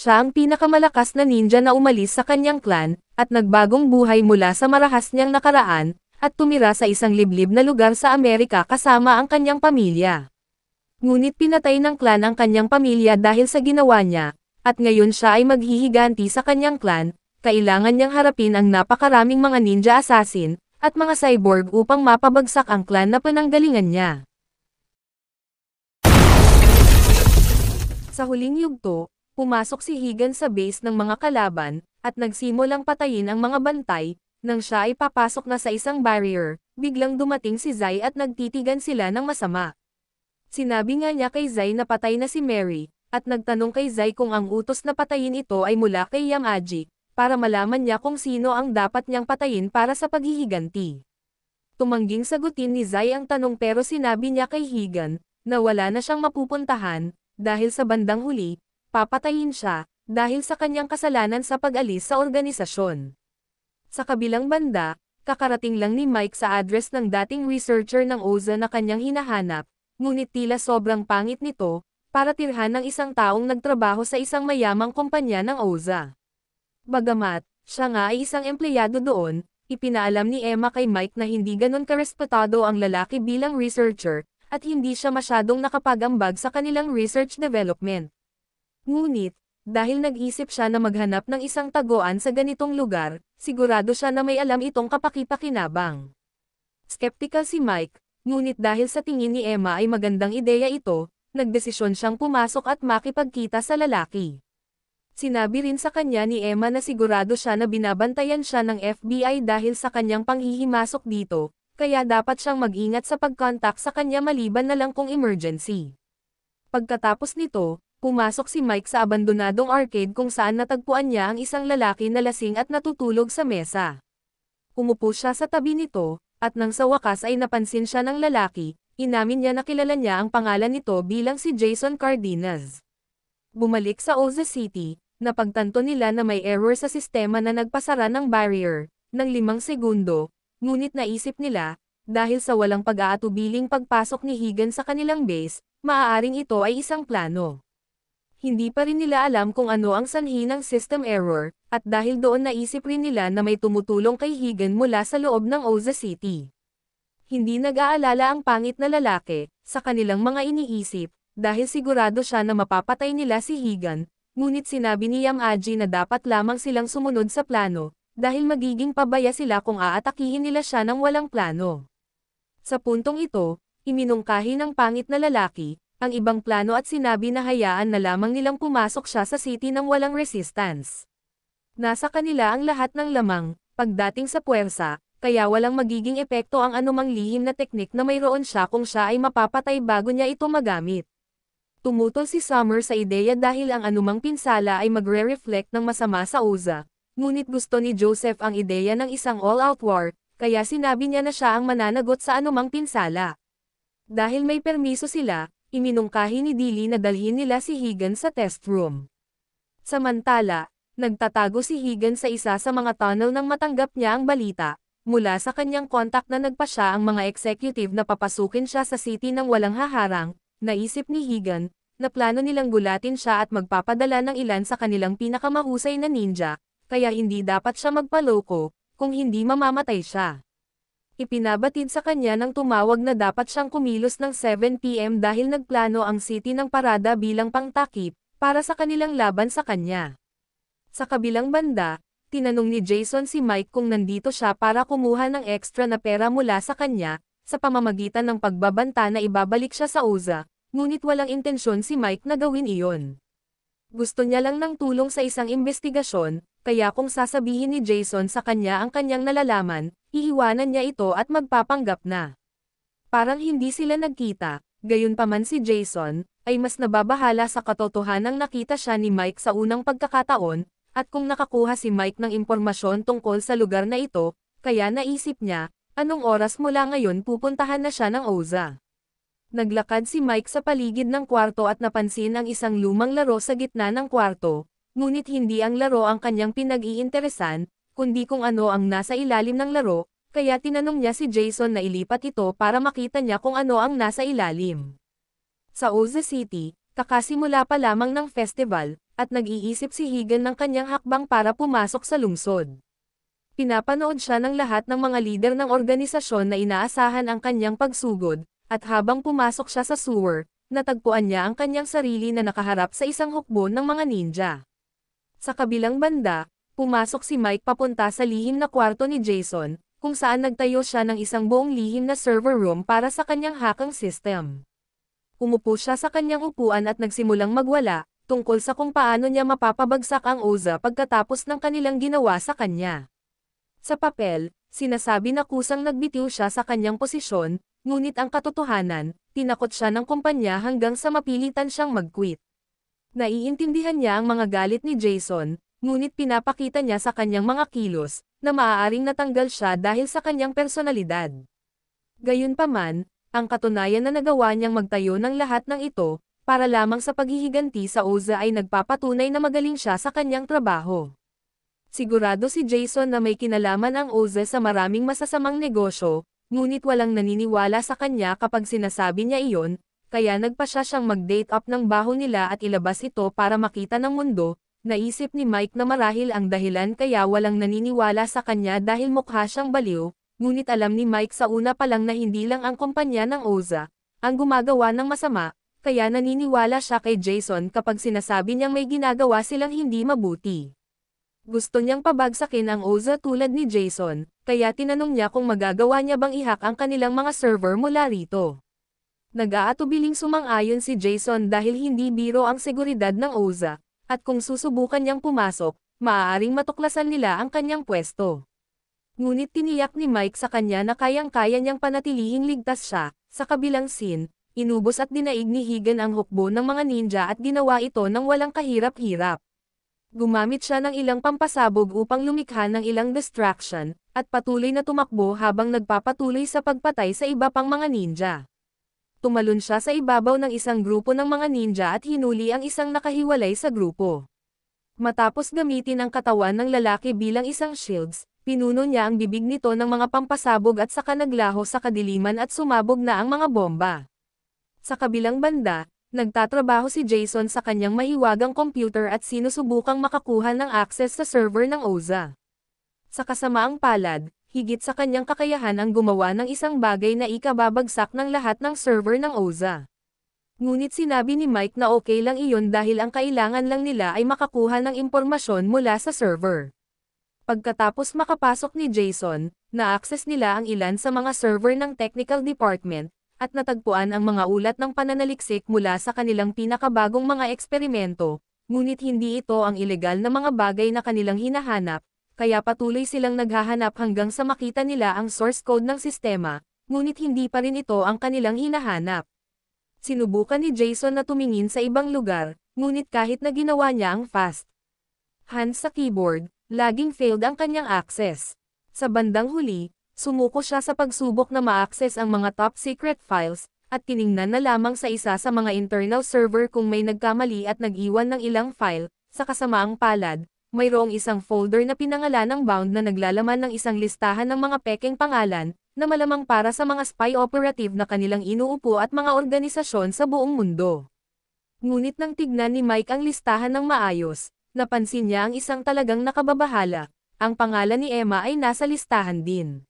Siya ang pinakamalakas na ninja na umalis sa kanyang clan, at nagbagong buhay mula sa marahas niyang nakaraan, at tumira sa isang liblib na lugar sa Amerika kasama ang kanyang pamilya. Ngunit pinatay ng clan ang kanyang pamilya dahil sa ginawa niya, at ngayon siya ay maghihiganti sa kanyang clan, kailangan niyang harapin ang napakaraming mga ninja assassin, at mga cyborg upang mapabagsak ang clan na pananggalingan niya. Sa huling yugto, pumasok si Higan sa base ng mga kalaban, at nagsimulang patayin ang mga bantay, nang siya ay papasok na sa isang barrier, biglang dumating si Zai at nagtitigan sila ng masama. Sinabi nga niya kay Zai na patay na si Mary, at nagtanong kay Zai kung ang utos na patayin ito ay mula kay Yang Aji, para malaman niya kung sino ang dapat niyang patayin para sa paghihiganti. Tumangging sagutin ni Zai ang tanong pero sinabi niya kay Higan, na wala na siyang mapupuntahan, dahil sa bandang huli, papatayin siya, dahil sa kanyang kasalanan sa pag-alis sa organisasyon. Sa kabilang banda, kakarating lang ni Mike sa address ng dating researcher ng OZA na kanyang hinahanap, ngunit tila sobrang pangit nito, para tirhan ng isang taong nagtrabaho sa isang mayamang kumpanya ng OZA. Bagamat, siya nga ay isang empleyado doon, ipinaalam ni Emma kay Mike na hindi ganon karespetado ang lalaki bilang researcher, at hindi siya masyadong nakapagambag sa kanilang research development. Ngunit, dahil nag-isip siya na maghanap ng isang taguan sa ganitong lugar, sigurado siya na may alam itong kapakipakinabang. Skeptical si Mike, ngunit dahil sa tingin ni Emma ay magandang ideya ito, nagdesisyon siyang pumasok at makipagkita sa lalaki. Sinabi rin sa kanya ni Emma na sigurado siya na binabantayan siya ng FBI dahil sa kanyang panghihimasok dito, kaya dapat siyang mag-ingat sa pagkontak sa kanya maliban na lang kung emergency. Pagkatapos nito, Pumasok si Mike sa abandonadong arcade kung saan natagpuan niya ang isang lalaki na lasing at natutulog sa mesa. Umupo siya sa tabi nito, at nang sa wakas ay napansin siya ng lalaki, inamin niya na kilala niya ang pangalan nito bilang si Jason Cardenas. Bumalik sa Oza City, napagtanto nila na may error sa sistema na nagpasara ng barrier, ng limang segundo, ngunit naisip nila, dahil sa walang pag-aatubiling pagpasok ni Higan sa kanilang base, maaaring ito ay isang plano. Hindi pa rin nila alam kung ano ang sanhi ng system error, at dahil doon naisip rin nila na may tumutulong kay Higan mula sa loob ng Oza City. Hindi nag-aalala ang pangit na lalaki, sa kanilang mga iniisip, dahil sigurado siya na mapapatay nila si Higan, ngunit sinabi ni Yang Aji na dapat lamang silang sumunod sa plano, dahil magiging pabaya sila kung aatakihin nila siya ng walang plano. Sa puntong ito, iminungkahi ng pangit na lalaki, ang ibang plano at sinabi na hayaan na lamang nilang pumasok siya sa city nang walang resistance. Nasa kanila ang lahat ng lamang, pagdating sa puwersa, kaya walang magiging epekto ang anumang lihim na teknik na mayroon siya kung siya ay mapapatay bago niya ito magamit. Tumutol si Summer sa ideya dahil ang anumang pinsala ay magre-reflect ng masama sa Uza, Ngunit gusto ni Joseph ang ideya ng isang all-out war, kaya sinabi niya na siya ang mananagot sa anumang pinsala. Dahil may permiso sila, iminungkahi ni Dili na dalhin nila si Higan sa test room. Samantala, nagtatago si Higan sa isa sa mga tunnel nang matanggap niya ang balita, mula sa kanyang kontak na nagpa siya ang mga executive na papasukin siya sa city ng walang haharang, naisip ni Higan, na plano nilang gulatin siya at magpapadala ng ilan sa kanilang pinakamahusay na ninja, kaya hindi dapat siya magpaloko, kung hindi mamamatay siya ipinabatid sa kanya ng tumawag na dapat siyang kumilos ng 7pm dahil nagplano ang City ng parada bilang pangtakip, para sa kanilang laban sa kanya. Sa kabilang banda, tinanong ni Jason si Mike kung nandito siya para kumuha ng ekstra na pera mula sa kanya, sa pamamagitan ng pagbabanta na ibabalik siya sa Uza, ngunit walang intensyon si Mike na gawin iyon. Gusto niya lang ng tulong sa isang investigasyon, kaya kung sasabihin ni Jason sa kanya ang kanyang nalalaman, Iiwanan niya ito at magpapanggap na. Parang hindi sila nagkita, gayunpaman si Jason, ay mas nababahala sa katotohanang nakita siya ni Mike sa unang pagkakataon, at kung nakakuha si Mike ng impormasyon tungkol sa lugar na ito, kaya naisip niya, anong oras mula ngayon pupuntahan na siya ng Oza. Naglakad si Mike sa paligid ng kwarto at napansin ang isang lumang laro sa gitna ng kwarto, ngunit hindi ang laro ang kanyang pinag-iinteresan, kundi kung ano ang nasa ilalim ng laro, kaya tinanong niya si Jason na ilipat ito para makita niya kung ano ang nasa ilalim. Sa Oza City, kakasimula pa lamang ng festival, at nag-iisip si Higan ng kanyang hakbang para pumasok sa lungsod. Pinapanood siya ng lahat ng mga lider ng organisasyon na inaasahan ang kanyang pagsugod, at habang pumasok siya sa sewer, natagpuan niya ang kanyang sarili na nakaharap sa isang hukbo ng mga ninja. Sa kabilang banda, pumasok si Mike papunta sa lihim na kwarto ni Jason, kung saan nagtayo siya ng isang buong lihim na server room para sa kanyang hakang system. Umupo siya sa kanyang upuan at nagsimulang magwala, tungkol sa kung paano niya mapapabagsak ang Oza pagkatapos ng kanilang ginawa sa kanya. Sa papel, sinasabi na kusang nagbitiw siya sa kanyang posisyon, ngunit ang katotohanan, tinakot siya ng kumpanya hanggang sa mapilitan siyang mag-quit. Naiintindihan niya ang mga galit ni Jason, ngunit pinapakita niya sa kanyang mga kilos, na maaaring natanggal siya dahil sa kanyang personalidad. Gayunpaman, ang katunayan na nagawa niyang magtayo ng lahat ng ito, para lamang sa paghihiganti sa Oza ay nagpapatunay na magaling siya sa kanyang trabaho. Sigurado si Jason na may kinalaman ang Oza sa maraming masasamang negosyo, ngunit walang naniniwala sa kanya kapag sinasabi niya iyon, kaya nagpa siya siyang mag-date up ng baho nila at ilabas ito para makita ng mundo, Naisip ni Mike na marahil ang dahilan kaya walang naniniwala sa kanya dahil mukha siyang baliw, ngunit alam ni Mike sa una pa lang na hindi lang ang kumpanya ng Oza, ang gumagawa ng masama, kaya naniniwala siya kay Jason kapag sinasabi niyang may ginagawa silang hindi mabuti. Gusto niyang pabagsakin ang Oza tulad ni Jason, kaya tinanong niya kung magagawa niya bang ihak ang kanilang mga server mula rito. Nag-aatubiling sumang-ayon si Jason dahil hindi biro ang seguridad ng Oza, at kung susubukan niyang pumasok, maaaring matuklasan nila ang kanyang pwesto. Ngunit tiniyak ni Mike sa kanya na kayang-kaya niyang panatilihing ligtas siya, sa kabilang sin, inubos at dinaig ni Higan ang hukbo ng mga ninja at ginawa ito ng walang kahirap-hirap. Gumamit siya ng ilang pampasabog upang lumikha ng ilang distraction, at patuloy na tumakbo habang nagpapatuloy sa pagpatay sa iba pang mga ninja tumalon siya sa ibabaw ng isang grupo ng mga ninja at hinuli ang isang nakahiwalay sa grupo. Matapos gamitin ang katawan ng lalaki bilang isang shields, pinuno niya ang bibig nito ng mga pampasabog at saka naglaho sa kadiliman at sumabog na ang mga bomba. Sa kabilang banda, nagtatrabaho si Jason sa kanyang mahiwagang computer at sinusubukang makakuha ng access sa server ng OZA. Sa kasamaang palad, higit sa kanyang kakayahan ang gumawa ng isang bagay na ikababagsak ng lahat ng server ng OZA. Ngunit sinabi ni Mike na okay lang iyon dahil ang kailangan lang nila ay makakuha ng impormasyon mula sa server. Pagkatapos makapasok ni Jason, na-access nila ang ilan sa mga server ng technical department, at natagpuan ang mga ulat ng pananaliksik mula sa kanilang pinakabagong mga eksperimento, ngunit hindi ito ang ilegal na mga bagay na kanilang hinahanap, kaya patuloy silang naghahanap hanggang sa makita nila ang source code ng sistema, ngunit hindi pa rin ito ang kanilang hinahanap. Sinubukan ni Jason na tumingin sa ibang lugar, ngunit kahit na ginawa niya ang fast. hands sa keyboard, laging failed ang kanyang access. Sa bandang huli, sumuko siya sa pagsubok na ma-access ang mga top secret files, at tiningnan na lamang sa isa sa mga internal server kung may nagkamali at nag-iwan ng ilang file, sa kasamaang palad, mayroong isang folder na pinangalan ng bound na naglalaman ng isang listahan ng mga pekeng pangalan, na malamang para sa mga spy operative na kanilang inuupo at mga organisasyon sa buong mundo. Ngunit nang tignan ni Mike ang listahan ng maayos, napansin niya ang isang talagang nakababahala, ang pangalan ni Emma ay nasa listahan din.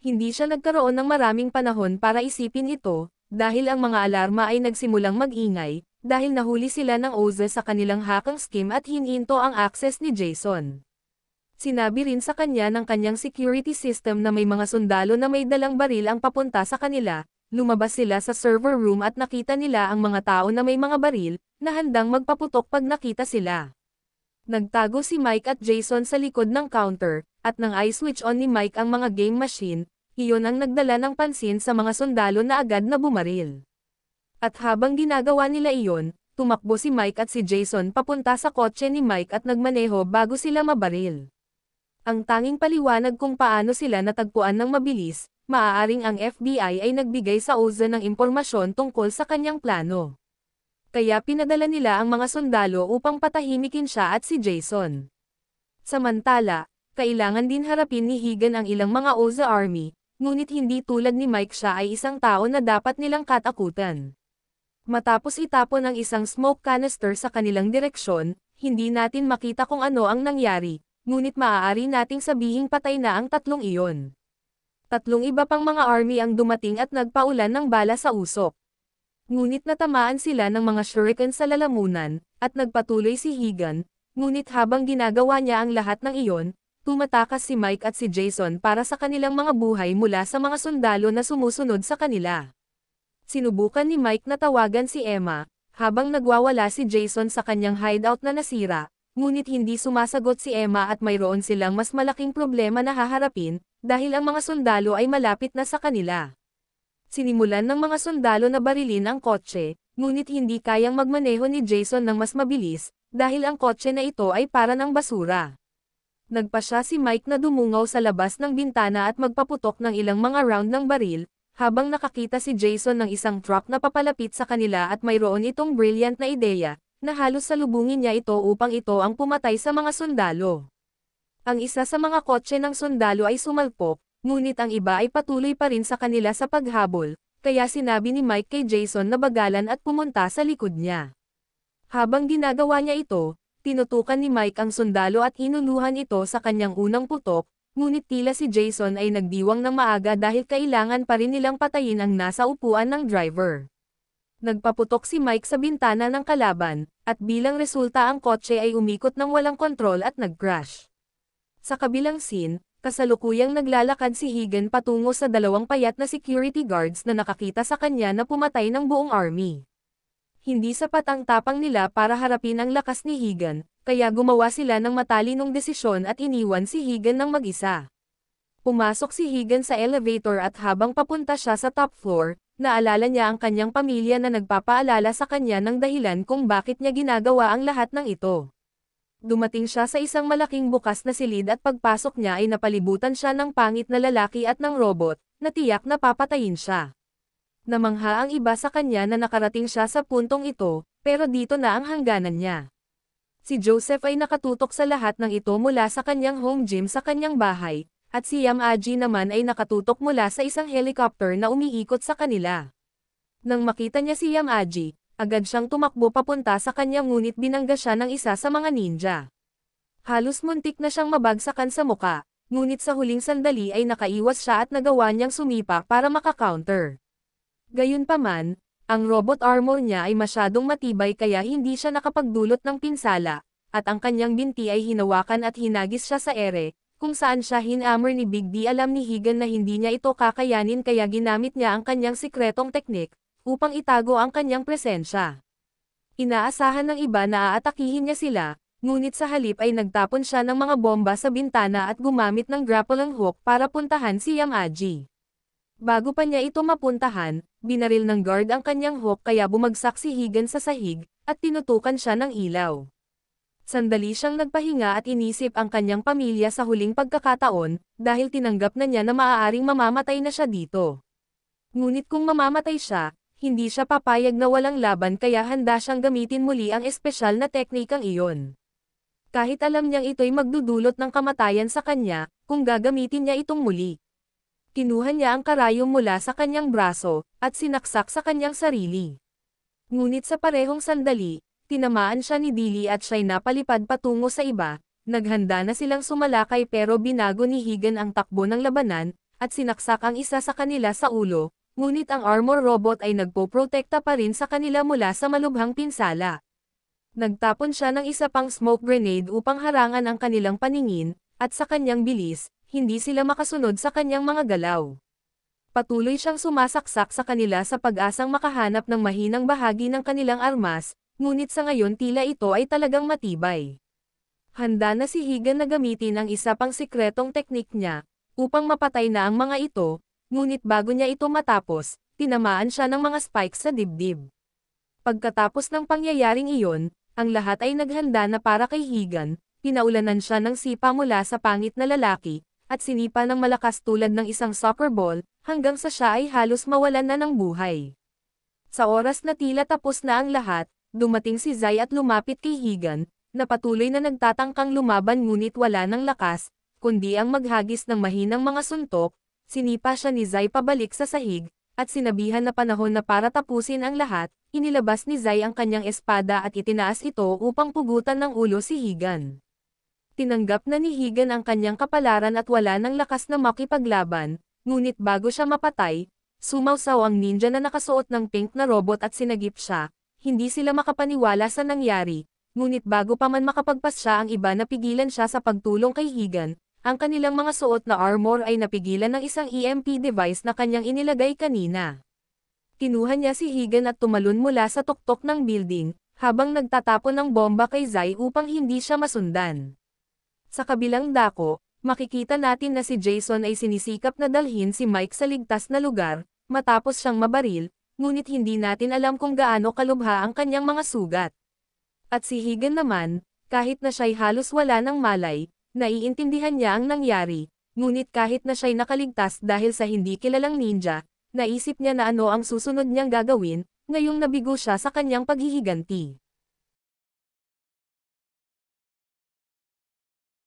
Hindi siya nagkaroon ng maraming panahon para isipin ito, dahil ang mga alarma ay nagsimulang magingay, dahil nahuli sila ng Oza sa kanilang hakang scheme at hininto ang access ni Jason. Sinabi rin sa kanya ng kanyang security system na may mga sundalo na may dalang baril ang papunta sa kanila, lumabas sila sa server room at nakita nila ang mga tao na may mga baril, na handang magpaputok pag nakita sila. Nagtago si Mike at Jason sa likod ng counter, at nang i-switch on ni Mike ang mga game machine, iyon ang nagdala ng pansin sa mga sundalo na agad na bumaril. At habang ginagawa nila iyon, tumakbo si Mike at si Jason papunta sa kotse ni Mike at nagmaneho bago sila mabaril. Ang tanging paliwanag kung paano sila natagpuan ng mabilis, maaaring ang FBI ay nagbigay sa OZA ng impormasyon tungkol sa kanyang plano. Kaya pinadala nila ang mga sundalo upang patahimikin siya at si Jason. Samantala, kailangan din harapin ni Higan ang ilang mga OZA Army, ngunit hindi tulad ni Mike siya ay isang tao na dapat nilang katakutan. Matapos itapon ang isang smoke canister sa kanilang direksyon, hindi natin makita kung ano ang nangyari, ngunit maaari nating sabihing patay na ang tatlong iyon. Tatlong iba pang mga army ang dumating at nagpaulan ng bala sa usok. Ngunit natamaan sila ng mga shuriken sa lalamunan, at nagpatuloy si Higan, ngunit habang ginagawa niya ang lahat ng iyon, tumatakas si Mike at si Jason para sa kanilang mga buhay mula sa mga sundalo na sumusunod sa kanila sinubukan ni Mike na tawagan si Emma, habang nagwawala si Jason sa kanyang hideout na nasira, ngunit hindi sumasagot si Emma at mayroon silang mas malaking problema na haharapin, dahil ang mga sundalo ay malapit na sa kanila. Sinimulan ng mga sundalo na barilin ang kotse, ngunit hindi kayang magmaneho ni Jason ng mas mabilis, dahil ang kotse na ito ay para ng basura. Nagpa siya si Mike na dumungaw sa labas ng bintana at magpaputok ng ilang mga round ng baril, habang nakakita si Jason ng isang truck na papalapit sa kanila at mayroon itong brilliant na ideya, na halos salubungin niya ito upang ito ang pumatay sa mga sundalo. Ang isa sa mga kotse ng sundalo ay sumalpok, ngunit ang iba ay patuloy pa rin sa kanila sa paghabol, kaya sinabi ni Mike kay Jason na bagalan at pumunta sa likod niya. Habang ginagawa niya ito, tinutukan ni Mike ang sundalo at inuluhan ito sa kanyang unang putok, Ngunit tila si Jason ay nagdiwang ng maaga dahil kailangan pa rin nilang patayin ang nasa upuan ng driver. Nagpaputok si Mike sa bintana ng kalaban, at bilang resulta ang kotse ay umikot ng walang kontrol at nag-crash. Sa kabilang scene, kasalukuyang naglalakad si Higan patungo sa dalawang payat na security guards na nakakita sa kanya na pumatay ng buong army. Hindi sapat ang tapang nila para harapin ang lakas ni Higan, kaya gumawa sila ng matalinong desisyon at iniwan si Higan ng mag-isa. Pumasok si Higan sa elevator at habang papunta siya sa top floor, naalala niya ang kanyang pamilya na nagpapaalala sa kanya ng dahilan kung bakit niya ginagawa ang lahat ng ito. Dumating siya sa isang malaking bukas na silid at pagpasok niya ay napalibutan siya ng pangit na lalaki at ng robot, na tiyak na papatayin siya. Namangha ang iba sa kanya na nakarating siya sa puntong ito, pero dito na ang hangganan niya. Si Joseph ay nakatutok sa lahat ng ito mula sa kanyang home gym sa kanyang bahay, at si Yamaji naman ay nakatutok mula sa isang helicopter na umiikot sa kanila. Nang makita niya si Yamaji, agad siyang tumakbo papunta sa kanya ngunit binangga siya ng isa sa mga ninja. Halos muntik na siyang mabagsakan sa muka, ngunit sa huling sandali ay nakaiwas siya at nagawa niyang sumipa para makakounter. Gayunpaman, ang robot armor niya ay masyadong matibay kaya hindi siya nakapagdulot ng pinsala, at ang kanyang binti ay hinawakan at hinagis siya sa ere, kung saan siya hinamor ni Big D alam ni Higan na hindi niya ito kakayanin kaya ginamit niya ang kanyang sikretong teknik, upang itago ang kanyang presensya. Inaasahan ng iba na aatakihin niya sila, ngunit sa halip ay nagtapon siya ng mga bomba sa bintana at gumamit ng grappling hook para puntahan si Yamaji. Bago pa niya ito mapuntahan, binaril ng guard ang kanyang hawk kaya bumagsak si Higan sa sahig, at tinutukan siya ng ilaw. Sandali siyang nagpahinga at inisip ang kanyang pamilya sa huling pagkakataon, dahil tinanggap na niya na maaaring mamamatay na siya dito. Ngunit kung mamamatay siya, hindi siya papayag na walang laban kaya handa siyang gamitin muli ang espesyal na teknikang iyon. Kahit alam niyang ito'y magdudulot ng kamatayan sa kanya, kung gagamitin niya itong muli kinuha niya ang karayom mula sa kanyang braso, at sinaksak sa kanyang sarili. Ngunit sa parehong sandali, tinamaan siya ni Dili at siya'y napalipad patungo sa iba, naghanda na silang sumalakay pero binago ni Higan ang takbo ng labanan, at sinaksak ang isa sa kanila sa ulo, ngunit ang armor robot ay nagpoprotekta pa rin sa kanila mula sa malubhang pinsala. Nagtapon siya ng isa pang smoke grenade upang harangan ang kanilang paningin, at sa kanyang bilis, hindi sila makasunod sa kanyang mga galaw. Patuloy siyang sumasaksak sa kanila sa pag-asang makahanap ng mahinang bahagi ng kanilang armas, ngunit sa ngayon tila ito ay talagang matibay. Handa na si Higan na gamitin ang isa pang sikretong teknik niya, upang mapatay na ang mga ito, ngunit bago niya ito matapos, tinamaan siya ng mga spikes sa dibdib. Pagkatapos ng pangyayaring iyon, ang lahat ay naghanda na para kay Higan, pinaulanan siya ng sipa mula sa pangit na lalaki, at sinipa ng malakas tulad ng isang soccer ball, hanggang sa siya ay halos mawalan na ng buhay. Sa oras na tila tapos na ang lahat, dumating si Zay at lumapit kay Higan, na patuloy na nagtatangkang lumaban ngunit wala ng lakas, kundi ang maghagis ng mahinang mga suntok, sinipa siya ni Zay pabalik sa sahig, at sinabihan na panahon na para tapusin ang lahat, inilabas ni Zay ang kanyang espada at itinaas ito upang pugutan ng ulo si Higan tinanggap na ni Higan ang kanyang kapalaran at wala ng lakas na makipaglaban, ngunit bago siya mapatay, sumawsaw ang ninja na nakasuot ng pink na robot at sinagip siya, hindi sila makapaniwala sa nangyari, ngunit bago pa man makapagpas siya ang iba na pigilan siya sa pagtulong kay Higan, ang kanilang mga suot na armor ay napigilan ng isang EMP device na kanyang inilagay kanina. Kinuha niya si Higan at tumalon mula sa tuktok ng building, habang nagtatapon ng bomba kay Zai upang hindi siya masundan. Sa kabilang dako, makikita natin na si Jason ay sinisikap na dalhin si Mike sa ligtas na lugar, matapos siyang mabaril, ngunit hindi natin alam kung gaano kalubha ang kanyang mga sugat. At si Higan naman, kahit na siya'y halos wala ng malay, naiintindihan niya ang nangyari, ngunit kahit na siya'y nakaligtas dahil sa hindi kilalang ninja, naisip niya na ano ang susunod niyang gagawin, ngayong nabigo siya sa kanyang paghihiganti.